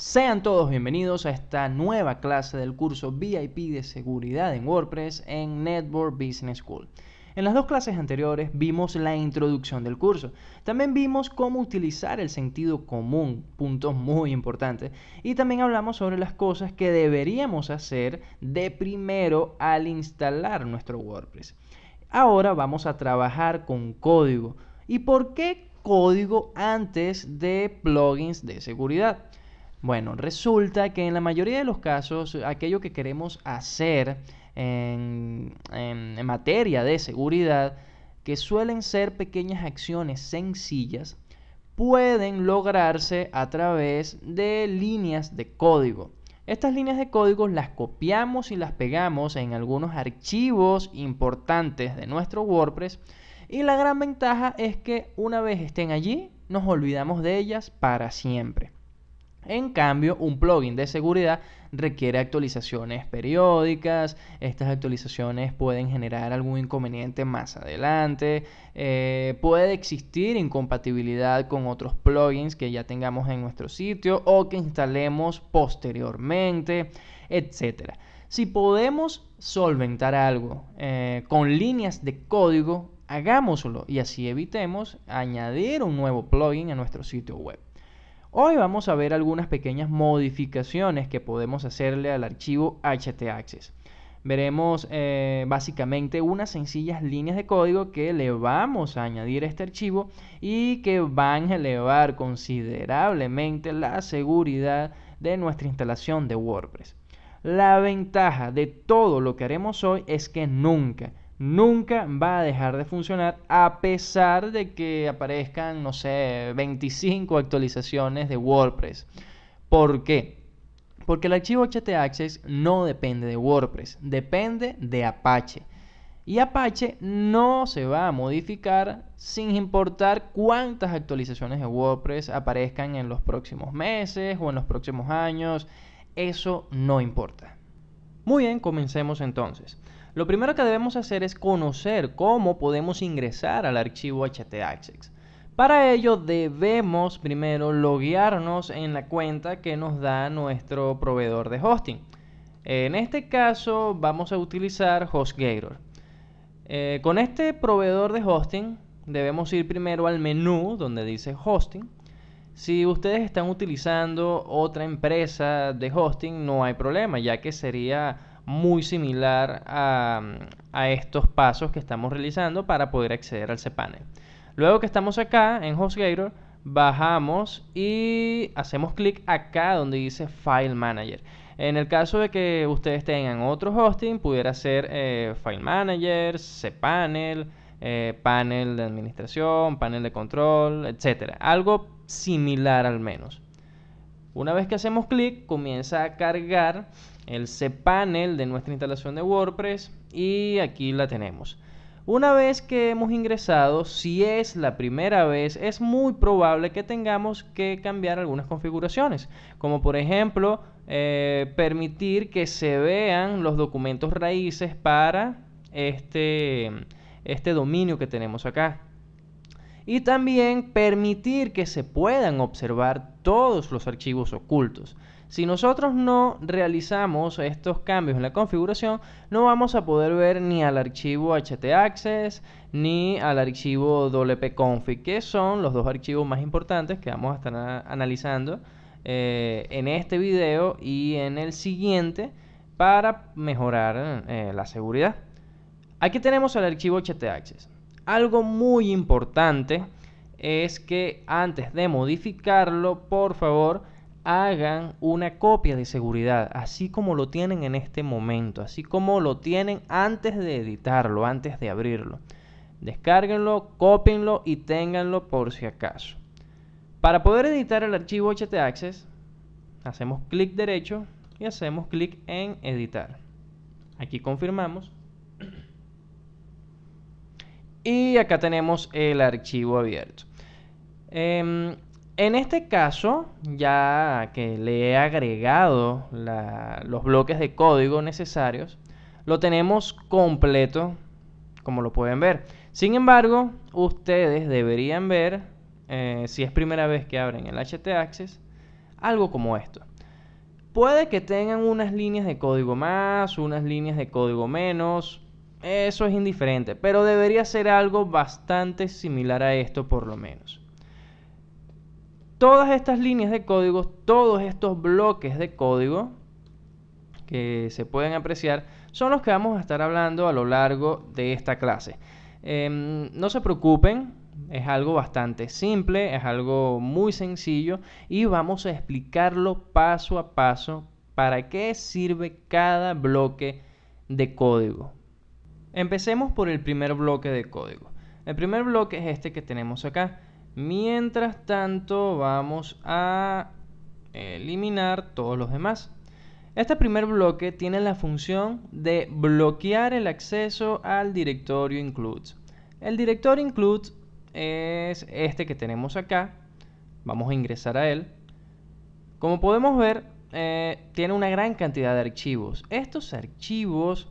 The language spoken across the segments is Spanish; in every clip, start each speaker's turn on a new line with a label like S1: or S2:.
S1: Sean todos bienvenidos a esta nueva clase del curso VIP de seguridad en WordPress en Network Business School. En las dos clases anteriores vimos la introducción del curso. También vimos cómo utilizar el sentido común, punto muy importante. Y también hablamos sobre las cosas que deberíamos hacer de primero al instalar nuestro WordPress. Ahora vamos a trabajar con código. ¿Y por qué código antes de plugins de seguridad? Bueno, resulta que en la mayoría de los casos aquello que queremos hacer en, materia de seguridad, que suelen ser pequeñas acciones sencillas, pueden lograrse a través de líneas de código. Estas líneas de código las copiamos y las pegamos en algunos archivos importantes de nuestro WordPress y la gran ventaja es que una vez estén allí nos olvidamos de ellas para siempre. En cambio, un plugin de seguridad requiere actualizaciones periódicas, estas actualizaciones pueden generar algún inconveniente más adelante, eh, puede existir incompatibilidad con otros plugins que ya tengamos en nuestro sitio o que instalemos posteriormente, etc. Si podemos solventar algo eh, con líneas de código, hagámoslo y así evitemos añadir un nuevo plugin a nuestro sitio web. Hoy vamos a ver algunas pequeñas modificaciones que podemos hacerle al archivo htaccess. Veremos eh, básicamente unas sencillas líneas de código que le vamos a añadir a este archivo y que van a elevar considerablemente la seguridad de nuestra instalación de WordPress. La ventaja de todo lo que haremos hoy es que nunca, nunca va a dejar de funcionar a pesar de que aparezcan, no sé, 25 actualizaciones de WordPress. ¿Por qué? Porque el archivo htaccess no depende de WordPress, depende de Apache. Y Apache no se va a modificar sin importar cuántas actualizaciones de WordPress aparezcan en los próximos meses o en los próximos años. Eso no importa. Muy bien, comencemos entonces. Lo primero que debemos hacer es conocer cómo podemos ingresar al archivo htaccess. Para ello debemos primero loguearnos en la cuenta que nos da nuestro proveedor de hosting. En este caso vamos a utilizar HostGator. Eh, con este proveedor de hosting debemos ir primero al menú donde dice hosting. Si ustedes están utilizando otra empresa de hosting no hay problema ya que sería muy similar a, estos pasos que estamos realizando para poder acceder al cPanel Luego que estamos acá en HostGator, bajamos y hacemos clic acá donde dice File Manager. En el caso de que ustedes tengan otro hosting, pudiera ser eh, File Manager, cPanel, eh, panel de administración, panel de control, etcétera. Algo similar al menos. Una vez que hacemos clic, comienza a cargar el cPanel de nuestra instalación de WordPress y aquí la tenemos. Una vez que hemos ingresado, si es la primera vez, es muy probable que tengamos que cambiar algunas configuraciones, como por ejemplo eh, permitir que se vean los documentos raíces para este, este dominio que tenemos acá. Y también permitir que se puedan observar todos los archivos ocultos. Si nosotros no realizamos estos cambios en la configuración, no vamos a poder ver ni al archivo htaccess ni al archivo wp-config, que son los dos archivos más importantes que vamos a estar analizando eh, en este video y en el siguiente para mejorar eh, la seguridad. Aquí tenemos el archivo htaccess. Algo muy importante es que antes de modificarlo, por favor, hagan una copia de seguridad, así como lo tienen en este momento, así como lo tienen antes de editarlo, antes de abrirlo. Descárguenlo, copienlo y ténganlo por si acaso. Para poder editar el archivo htaccess, hacemos clic derecho y hacemos clic en editar. Aquí confirmamos. Y acá tenemos el archivo abierto. Em, en este caso, ya que le he agregado los bloques de código necesarios, lo tenemos completo, como lo pueden ver. Sin embargo, ustedes deberían ver, eh, si es primera vez que abren el ht algo como esto. Puede que tengan unas líneas de código más, unas líneas de código menos, eso es indiferente, pero debería ser algo bastante similar a esto por lo menos todas estas líneas de código, todos estos bloques de código que se pueden apreciar, son los que vamos a estar hablando a lo largo de esta clase. Em, no se preocupen, es algo bastante simple, es algo muy sencillo y vamos a explicarlo paso a paso para qué sirve cada bloque de código. Empecemos por el primer bloque de código. El primer bloque es este que tenemos acá. Mientras tanto, vamos a eliminar todos los demás. Este primer bloque tiene la función de bloquear el acceso al directorio includes. El directorio includes es este que tenemos acá. Vamos a ingresar a él. Como podemos ver, eh, tiene una gran cantidad de archivos. Estos archivos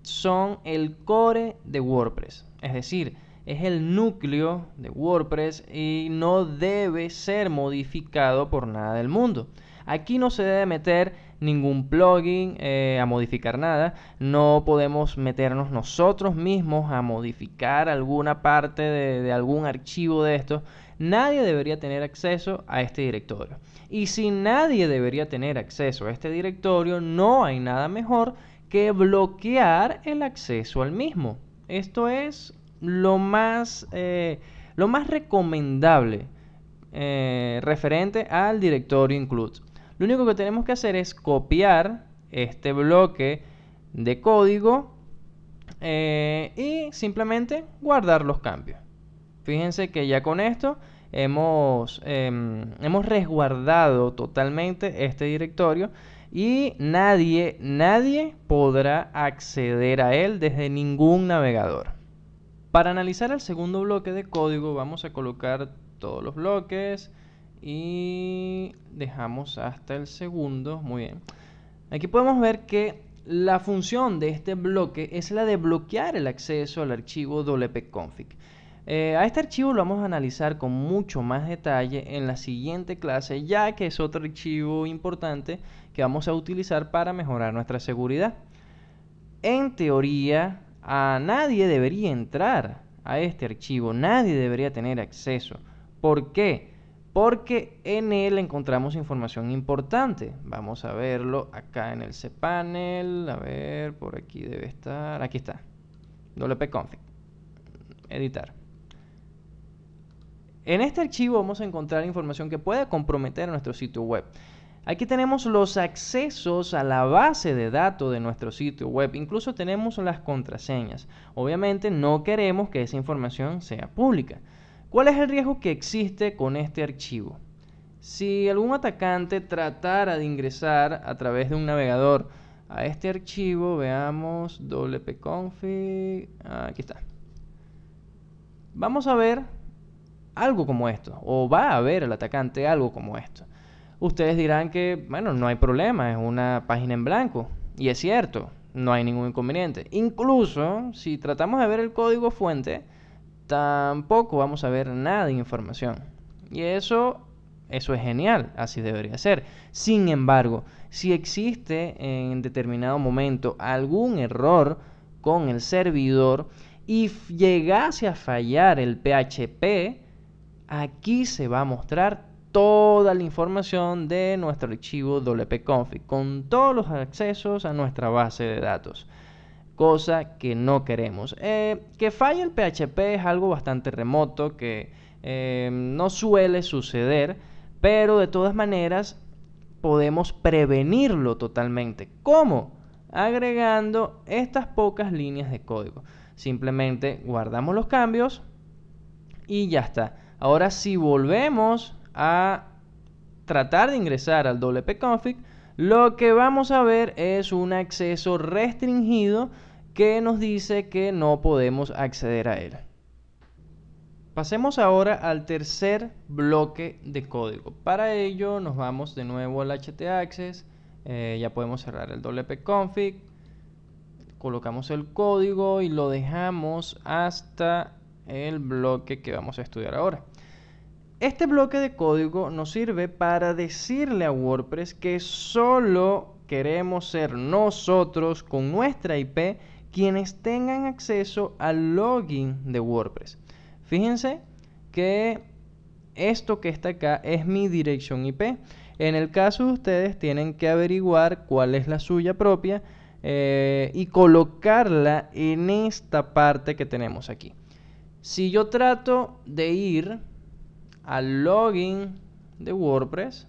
S1: son el core de WordPress. Es decir, es el núcleo de WordPress y no debe ser modificado por nada del mundo. Aquí no se debe meter ningún plugin eh, a modificar nada. No podemos meternos nosotros mismos a modificar alguna parte de, algún archivo de esto. Nadie debería tener acceso a este directorio. Y si nadie debería tener acceso a este directorio, no hay nada mejor que bloquear el acceso al mismo. Esto es lo más, eh, lo más recomendable eh, referente al directorio include. Lo único que tenemos que hacer es copiar este bloque de código eh, y simplemente guardar los cambios. Fíjense que ya con esto hemos, em, hemos resguardado totalmente este directorio y nadie, nadie podrá acceder a él desde ningún navegador. Para analizar el segundo bloque de código vamos a colocar todos los bloques y dejamos hasta el segundo. Muy bien. Aquí podemos ver que la función de este bloque es la de bloquear el acceso al archivo wp-config. Eh, a este archivo lo vamos a analizar con mucho más detalle en la siguiente clase, ya que es otro archivo importante que vamos a utilizar para mejorar nuestra seguridad. En teoría, a nadie debería entrar a este archivo, nadie debería tener acceso. ¿Por qué? Porque en él encontramos información importante. Vamos a verlo acá en el cPanel. A ver, por aquí debe estar. Aquí está. wp-config. Editar. En este archivo vamos a encontrar información que pueda comprometer a nuestro sitio web. Aquí tenemos los accesos a la base de datos de nuestro sitio web, incluso tenemos las contraseñas. Obviamente no queremos que esa información sea pública. ¿Cuál es el riesgo que existe con este archivo? Si algún atacante tratara de ingresar a través de un navegador a este archivo, veamos wp-config, aquí está. Vamos a ver algo como esto, o va a ver el atacante algo como esto. Ustedes dirán que, bueno, no hay problema, es una página en blanco. Y es cierto, no hay ningún inconveniente. Incluso si tratamos de ver el código fuente, tampoco vamos a ver nada de información. Y eso, eso es genial, así debería ser. Sin embargo, si existe en determinado momento algún error con el servidor y llegase a fallar el PHP, aquí se va a mostrar toda la información de nuestro archivo wp-config con todos los accesos a nuestra base de datos cosa que no queremos. Eh, que falle el PHP es algo bastante remoto, que eh, no suele suceder, pero de todas maneras podemos prevenirlo totalmente. ¿Cómo? Agregando estas pocas líneas de código. Simplemente guardamos los cambios y ya está. Ahora si volvemos a tratar de ingresar al WP config, lo que vamos a ver es un acceso restringido que nos dice que no podemos acceder a él. Pasemos ahora al tercer bloque de código. Para ello nos vamos de nuevo al htaccess, eh, ya podemos cerrar el WP config, colocamos el código y lo dejamos hasta el bloque que vamos a estudiar ahora. Este bloque de código nos sirve para decirle a WordPress que solo queremos ser nosotros con nuestra IP quienes tengan acceso al login de WordPress. Fíjense que esto que está acá es mi dirección IP. En el caso de ustedes tienen que averiguar cuál es la suya propia eh, y colocarla en esta parte que tenemos aquí. Si yo trato de ir al login de WordPress.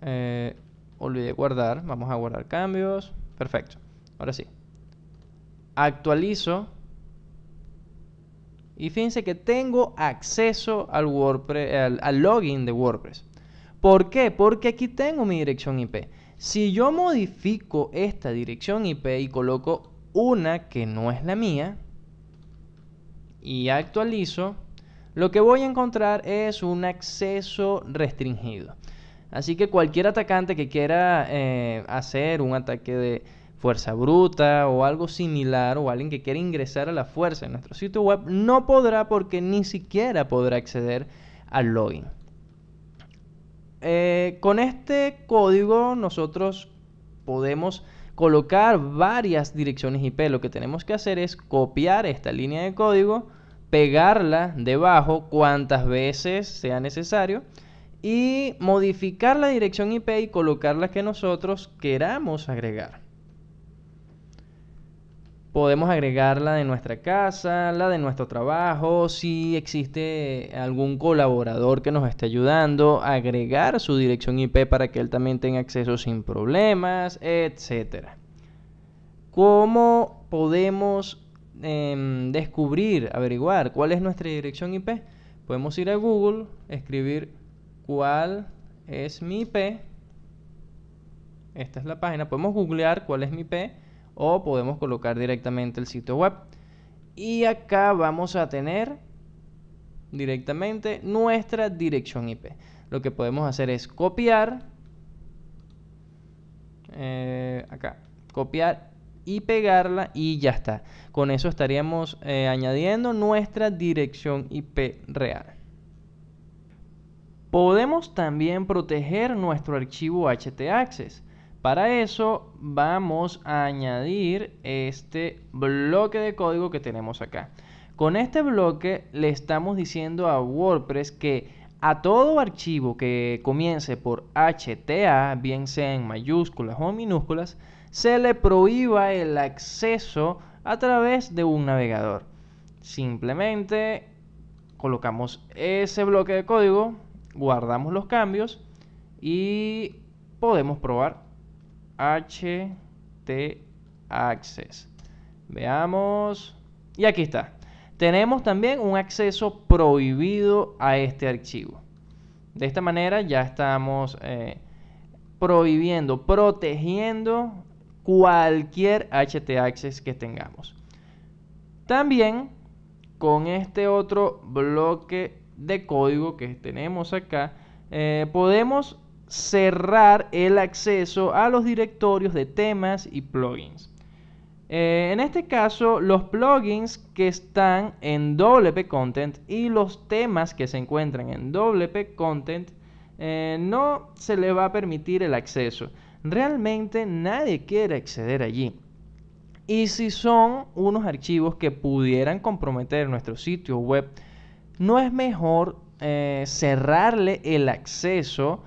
S1: Eh, olvidé guardar, vamos a guardar cambios. Perfecto, ahora sí. Actualizo. Y fíjense que tengo acceso al, WordPress, al login de WordPress. ¿Por qué? Porque aquí tengo mi dirección IP. Si yo modifico esta dirección IP y coloco una que no es la mía, y actualizo, lo que voy a encontrar es un acceso restringido. Así que cualquier atacante que quiera eh, hacer un ataque de fuerza bruta o algo similar o alguien que quiera ingresar a la fuerza en nuestro sitio web no podrá porque ni siquiera podrá acceder al login. Eh, con este código nosotros podemos colocar varias direcciones IP. Lo que tenemos que hacer es copiar esta línea de código, pegarla debajo cuantas veces sea necesario y modificar la dirección IP y colocar la que nosotros queramos agregar. Podemos agregar la de nuestra casa, la de nuestro trabajo, si existe algún colaborador que nos esté ayudando, agregar su dirección IP para que él también tenga acceso sin problemas, etc. ¿Cómo podemos em, descubrir, averiguar cuál es nuestra dirección IP? Podemos ir a Google, escribir cuál es mi IP. Esta es la página. Podemos googlear cuál es mi IP o podemos colocar directamente el sitio web. Y acá vamos a tener directamente nuestra dirección IP. Lo que podemos hacer es copiar eh, acá, copiar y pegarla y ya está. Con eso estaríamos eh, añadiendo nuestra dirección IP real. Podemos también proteger nuestro archivo htaccess. Para eso vamos a añadir este bloque de código que tenemos acá. Con este bloque le estamos diciendo a WordPress que a todo archivo que comience por HTA, bien sea en mayúsculas o minúsculas, se le prohíba el acceso a través de un navegador. Simplemente colocamos ese bloque de código, guardamos los cambios y podemos probar. HT Access. Veamos. Y aquí está. Tenemos también un acceso prohibido a este archivo. De esta manera ya estamos eh, prohibiendo, protegiendo cualquier HT Access que tengamos. También con este otro bloque de código que tenemos acá, eh, podemos cerrar el acceso a los directorios de temas y plugins. Eh, en este caso, los plugins que están en WP Content y los temas que se encuentran en WP Content eh, no se le va a permitir el acceso. Realmente nadie quiere acceder allí. Y si son unos archivos que pudieran comprometer nuestro sitio web, no es mejor eh, cerrarle el acceso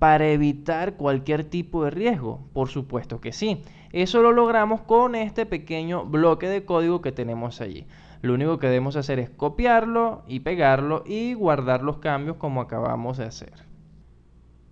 S1: para evitar cualquier tipo de riesgo? Por supuesto que sí. Eso lo logramos con este pequeño bloque de código que tenemos allí. Lo único que debemos hacer es copiarlo y pegarlo y guardar los cambios como acabamos de hacer.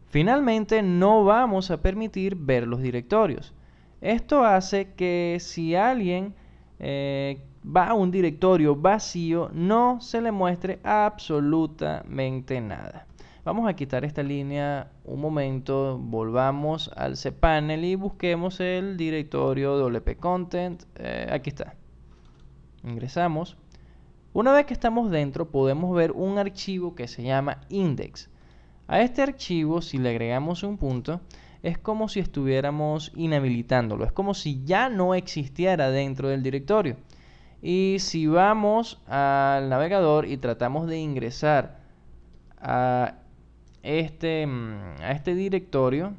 S1: Finalmente, no vamos a permitir ver los directorios. Esto hace que si alguien eh, va a un directorio vacío, no se le muestre absolutamente nada. Vamos a quitar esta línea un momento, volvamos al cPanel y busquemos el directorio WP Content. Eh, aquí está. Ingresamos. Una vez que estamos dentro podemos ver un archivo que se llama index. A este archivo si le agregamos un punto es como si estuviéramos inhabilitándolo, es como si ya no existiera dentro del directorio. Y si vamos al navegador y tratamos de ingresar a este, mm, a este directorio,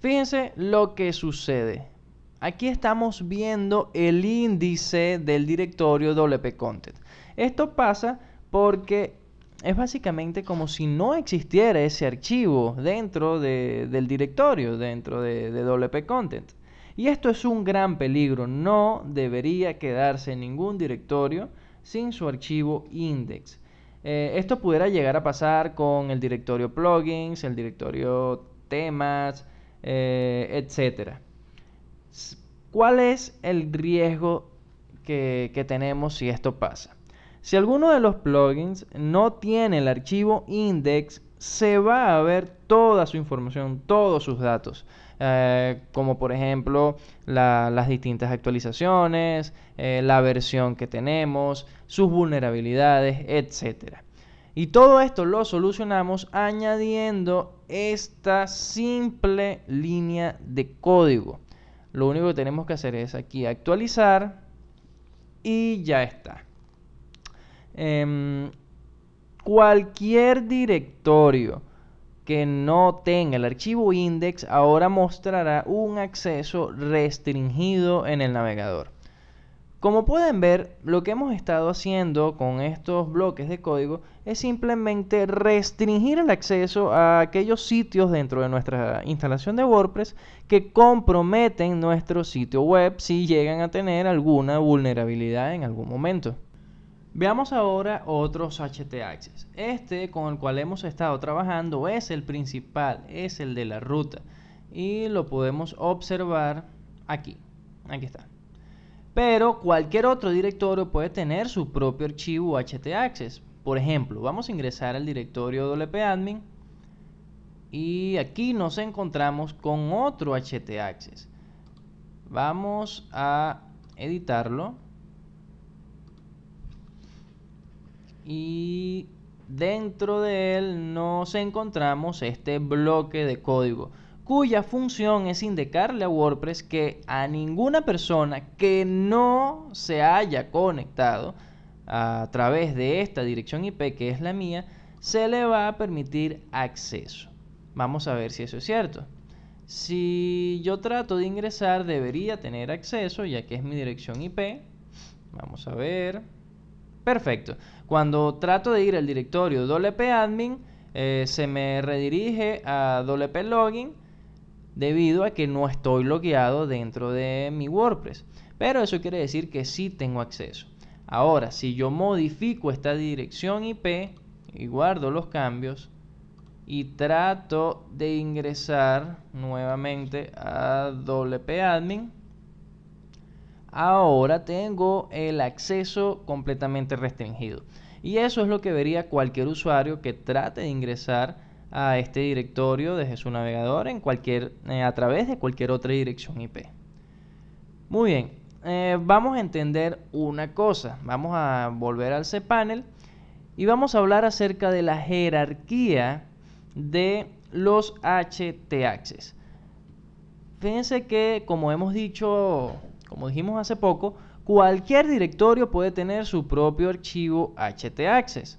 S1: fíjense lo que sucede. Aquí estamos viendo el índice del directorio WP Content. Esto pasa porque es básicamente como si no existiera ese archivo dentro del directorio, dentro de, WP Content. Y esto es un gran peligro, no debería quedarse ningún directorio sin su archivo index. Eh, esto pudiera llegar a pasar con el directorio plugins, el directorio temas, eh, etcétera. ¿Cuál es el riesgo que tenemos si esto pasa? Si alguno de los plugins no tiene el archivo index, se va a ver toda su información, todos sus datos. Eh, como por ejemplo las distintas actualizaciones, eh, la versión que tenemos, sus vulnerabilidades, etc. Y todo esto lo solucionamos añadiendo esta simple línea de código. Lo único que tenemos que hacer es aquí actualizar y ya está. Em, cualquier directorio que no tenga el archivo index ahora mostrará un acceso restringido en el navegador. Como pueden ver, lo que hemos estado haciendo con estos bloques de código es simplemente restringir el acceso a aquellos sitios dentro de nuestra instalación de WordPress que comprometen nuestro sitio web si llegan a tener alguna vulnerabilidad en algún momento. Veamos ahora otros HT Este con el cual hemos estado trabajando es el principal, es el de la ruta. Y lo podemos observar aquí. Aquí está. Pero cualquier otro directorio puede tener su propio archivo HT Por ejemplo, vamos a ingresar al directorio wp-admin y aquí nos encontramos con otro HT Vamos a editarlo y dentro de él nos encontramos este bloque de código cuya función es indicarle a WordPress que a ninguna persona que no se haya conectado a través de esta dirección IP que es la mía, se le va a permitir acceso. Vamos a ver si eso es cierto. Si yo trato de ingresar, debería tener acceso, ya que es mi dirección IP. Vamos a ver. Perfecto. Cuando trato de ir al directorio WP admin, eh, se me redirige a WP login debido a que no estoy logueado dentro de mi WordPress. Pero eso quiere decir que sí tengo acceso. Ahora, si yo modifico esta dirección IP y guardo los cambios y trato de ingresar nuevamente a WP admin, ahora tengo el acceso completamente restringido. Y eso es lo que vería cualquier usuario que trate de ingresar a este directorio desde su navegador en cualquier, eh, a través de cualquier otra dirección IP. Muy bien, eh, vamos a entender una cosa. Vamos a volver al cPanel y vamos a hablar acerca de la jerarquía de los ht Fíjense que, como hemos dicho como dijimos hace poco, cualquier directorio puede tener su propio archivo htaccess.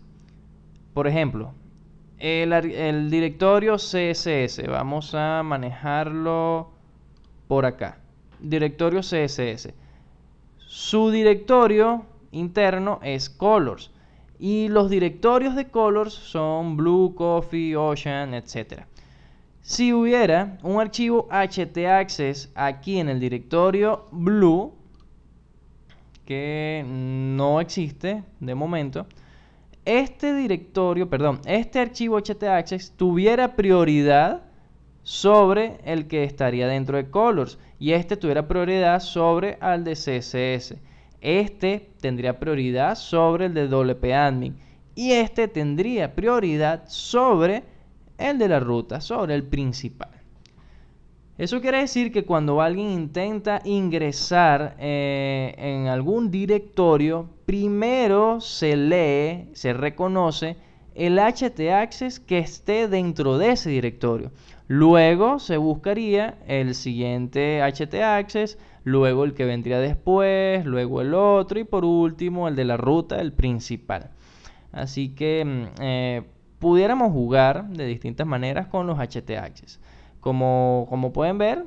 S1: Por ejemplo, el, el directorio CSS, vamos a manejarlo por acá. Directorio CSS. Su directorio interno es colors y los directorios de colors son blue, coffee, ocean, etc. Si hubiera un archivo htaccess aquí en el directorio blue, que no existe de momento, este directorio, perdón, este archivo htaccess tuviera prioridad sobre el que estaría dentro de colors y este tuviera prioridad sobre al de css. Este tendría prioridad sobre el de wp-admin y este tendría prioridad sobre el de la ruta sobre el principal. Eso quiere decir que cuando alguien intenta ingresar eh, en algún directorio, primero se lee, se reconoce el htaccess que esté dentro de ese directorio. Luego se buscaría el siguiente htaccess, luego el que vendría después, luego el otro y por último el de la ruta, el principal. Así que mm, eh, pudiéramos jugar de distintas maneras con los HT Como, como pueden ver,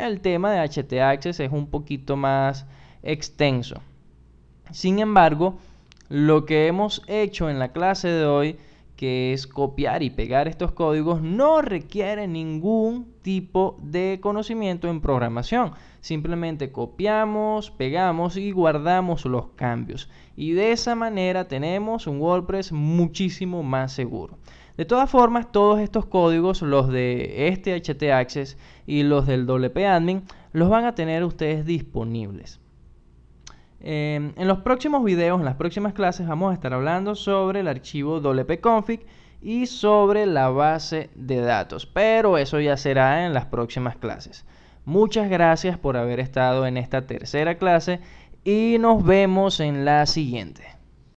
S1: el tema de HT es un poquito más extenso. Sin embargo, lo que hemos hecho en la clase de hoy que es copiar y pegar estos códigos, no requiere ningún tipo de conocimiento en programación. Simplemente copiamos, pegamos y guardamos los cambios. Y de esa manera tenemos un WordPress muchísimo más seguro. De todas formas, todos estos códigos, los de este HT Access y los del WP Admin, los van a tener ustedes disponibles. Em, en los próximos videos, en las próximas clases, vamos a estar hablando sobre el archivo wp-config y sobre la base de datos, pero eso ya será en las próximas clases. Muchas gracias por haber estado en esta tercera clase y nos vemos en la siguiente.